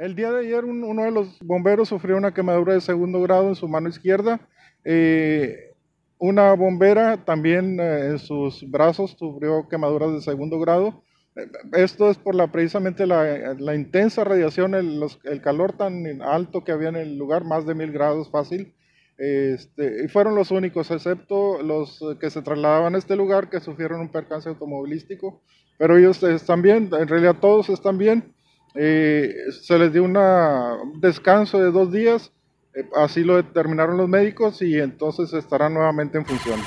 El día de ayer uno de los bomberos sufrió una quemadura de segundo grado en su mano izquierda. Eh, una bombera también eh, en sus brazos sufrió quemaduras de segundo grado. Eh, esto es por la, precisamente la, intensa radiación, el, calor tan alto que había en el lugar, más de mil grados fácil. Este, y fueron los únicos, excepto los que se trasladaban a este lugar, que sufrieron un percance automovilístico. Pero ellos están bien, en realidad todos están bien. Eh, se les dio un descanso de dos días, eh, así lo determinaron los médicos y entonces estarán nuevamente en función